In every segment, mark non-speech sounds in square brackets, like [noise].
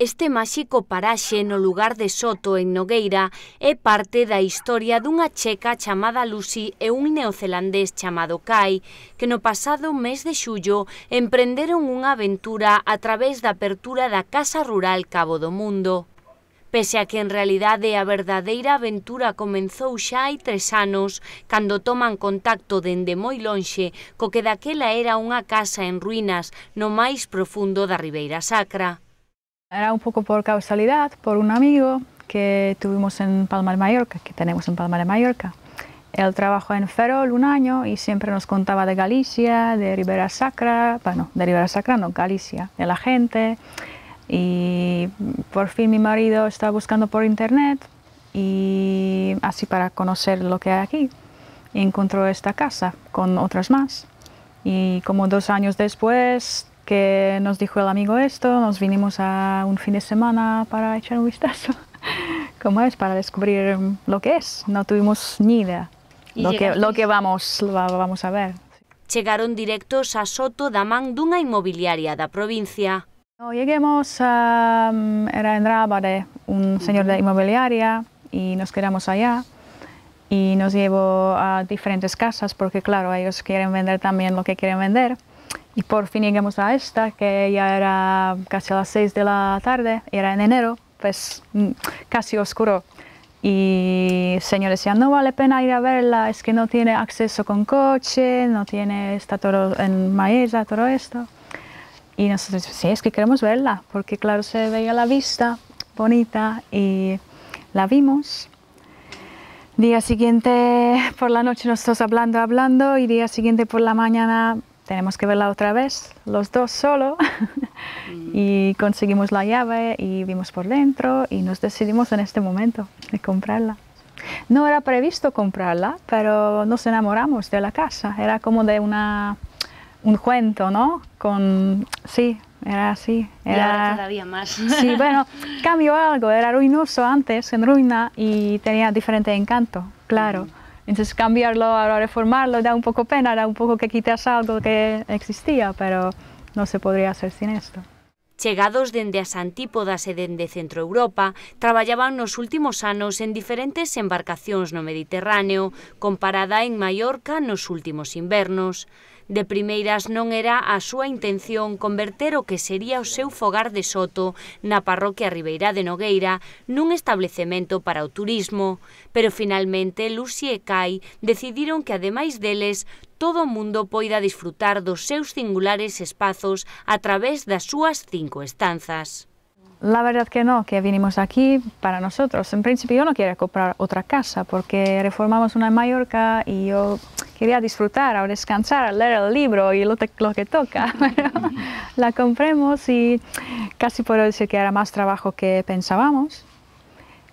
este máxico paraxe no lugar de Soto en Nogueira é parte da historia dunha checa chamada Lucy e un neozelandés chamado Kai, que no pasado mes de xullo emprenderon unha aventura a través da apertura da Casa Rural Cabo do Mundo. Pese a que en realidade a verdadeira aventura comenzou xa hai tres anos, cando toman contacto dende moi lonxe co que daquela era unha casa en ruínas no máis profundo da Ribeira Sacra. Era un poco por causalidad, por un amigo que tuvimos en Palma de Mallorca, que tenemos en Palma de Mallorca. Él trabajó en Ferrol un año y siempre nos contaba de Galicia, de Ribera Sacra, bueno, de Ribera Sacra no, Galicia, de la gente. Y por fin mi marido estaba buscando por internet y así para conocer lo que hay aquí. encontró esta casa con otras más. Y como dos años después ...que nos dijo el amigo esto, nos vinimos a un fin de semana para echar un vistazo, [laughs] como es, para descubrir lo que es. No tuvimos ni idea lo que, vamos, vamos a ver. Llegaron directos a Soto da man una inmobiliaria la provincia. lleguemos a... Mm, era en Rábade, un señor de inmobiliaria, y nos quedamos allá y nos llevó a diferentes casas porque claro, ellos quieren vender también lo que quieren vender y por fin llegamos a esta, que ya era casi a las 6 de la tarde, era en enero, pues mm, casi oscuro. Y el señor decía, no vale pena ir a verla, es que no tiene acceso con coche, no tiene, está todo en maíz, todo esto. Y nosotros, sí, es que queremos verla, porque claro, se veía la vista bonita y la vimos. Día siguiente por la noche nosotros hablando, hablando y día siguiente por la mañana tenemos que verla otra vez, los dos solo, [laughs] y conseguimos la llave y vimos por dentro y nos decidimos en este momento de comprarla. No era previsto comprarla, pero nos enamoramos de la casa, era como de una, un cuento, ¿no? Con, sí, era así. Era todavía más. Sí, [laughs] bueno, cambió algo, era ruinoso antes, en ruina, y tenía diferente encanto, claro. Entonces cambiarlo, ahora reformarlo, da un poco pena, da un poco que quitas algo que existía, pero no se podría hacer sin esto. Chegados dende as antípodas e dende Centro Europa, traballaban nos últimos anos en diferentes embarcacións no Mediterráneo, comparada en Mallorca nos últimos invernos. De primeiras non era a súa intención converter o que sería o seu fogar de Soto na parroquia Ribeira de Nogueira nun establecemento para o turismo, pero finalmente Lucy e Kai decidiron que ademais deles todo o mundo poida disfrutar dos seus singulares espazos a través das súas cinco estanzas. La verdad que no, que vinimos aquí para nosotros. En principio yo no quería comprar otra casa porque reformamos una en Mallorca y yo quería disfrutar, o descansar, leer el libro y lo, lo que toca. [laughs] Pero la compremos y casi puedo decir que era más trabajo que pensábamos.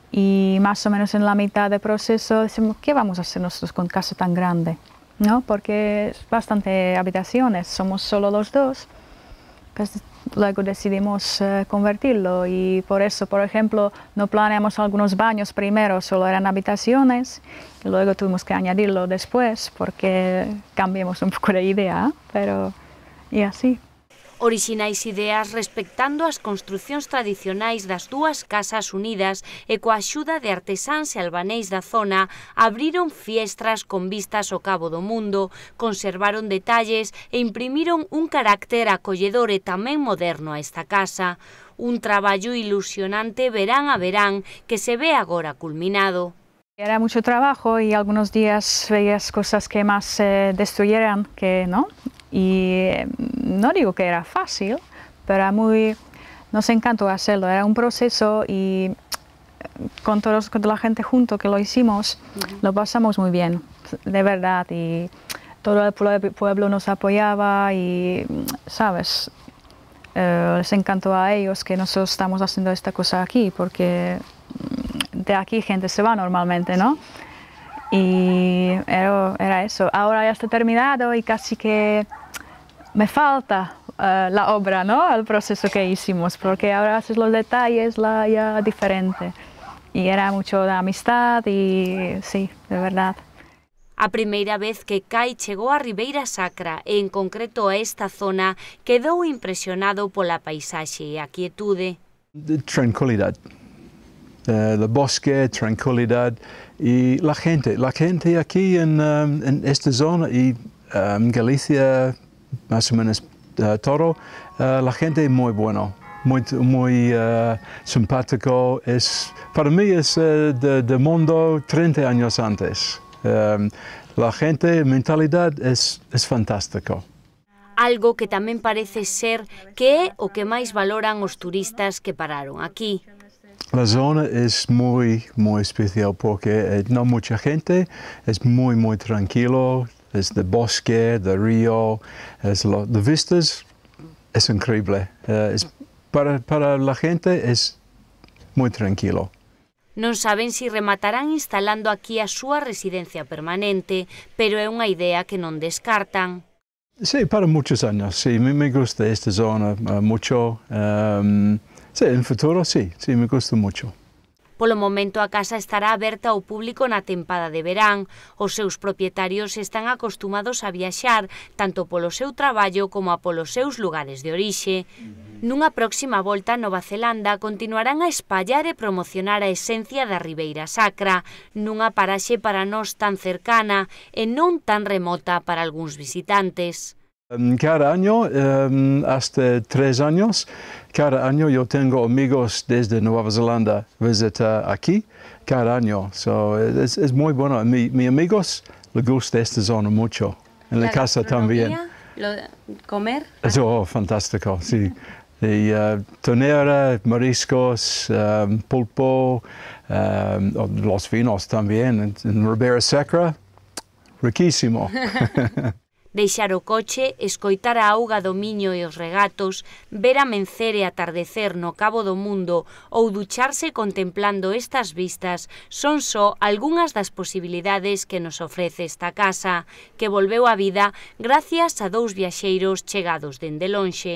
Y más o menos en la mitad del proceso decimos, ¿qué vamos a hacer nosotros con casa tan grande? ¿No? Porque es bastante habitaciones, somos solo los dos. Pues luego decidimos eh, convertirlo y por eso, por ejemplo, no planeamos algunos baños primero, solo eran habitaciones y luego tuvimos que añadirlo después porque cambiamos un poco de idea, pero y así. orixinais ideas respectando as construccións tradicionais das dúas casas unidas e coa axuda de artesáns e albanéis da zona abriron fiestras con vistas ao cabo do mundo, conservaron detalles e imprimiron un carácter acolledor e tamén moderno a esta casa. Un traballo ilusionante verán a verán que se ve agora culminado. Era mucho trabajo y algunos días veías cosas que más se eh, destruyeran que no. Y eh, no digo que era fácil, pero muy, nos encantó hacerlo. Era un proceso y eh, con, todos, con toda la gente junto que lo hicimos, lo pasamos muy bien, de verdad. Y todo el pueblo, nos apoyaba y, ¿sabes? les encantó a ellos que nosotros estamos haciendo esta cosa aquí porque aquí, gente se va normalmente, ¿no? Y era, eso. Ahora ya está terminado y casi que me falta eh, la obra, ¿no? El proceso que hicimos, porque ahora haces los detalles la, ya diferente. Y era mucho de amistad y sí, de verdad. A primera vez que Kai llegó a Ribeira Sacra, en concreto a esta zona, quedó impresionado pola paisaxe e a quietude. tranquilidad el eh, bosque, tranquilidad. Y la gente, la gente aquí en, eh, esta zona y eh, Galicia, más o menos todo, la gente es muy buena... muy, muy simpático. para mí es del de mundo 30 años antes. la gente, mentalidad es, es fantástico. Algo que también parece ser que o que más valoran los turistas que pararon aquí. La zona es muy, muy especial porque eh, no mucha gente, es muy, muy tranquilo, es de bosque, de río, es de vistas, es increíble. Eh, para, la gente es muy tranquilo. No saben si rematarán instalando aquí a su residencia permanente, pero es una idea que no descartan. Sí, para muchos años, sí, me, me gusta esta zona eh, mucho. Em, Sí, en futuro sí, sí, me gusta mucho. Polo momento a casa estará aberta ao público na tempada de verán. Os seus propietarios están acostumados a viaxar tanto polo seu traballo como a polos seus lugares de orixe. Nunha próxima volta a Nova Zelanda continuarán a espallar e promocionar a esencia da Ribeira Sacra, nunha paraxe para nós tan cercana e non tan remota para algúns visitantes. Em, cada año, em, hasta tres años, cada año yo tengo amigos desde Nueva Zelanda visita aquí, cada año. So, es, muy bueno. A mis amigos les gusta esta zona mucho. En la, casa también. Lo, ¿Comer? Eso, fantástico, sí. Eh, tonera, mariscos, em, pulpo, los vinos también. En, en Ribera Sacra, riquísimo. [laughs] deixar o coche, escoitar a auga do miño e os regatos, ver a mencer e atardecer no cabo do mundo ou ducharse contemplando estas vistas son só algunhas das posibilidades que nos ofrece esta casa, que volveu á vida gracias a dous viaxeiros chegados dende lonxe.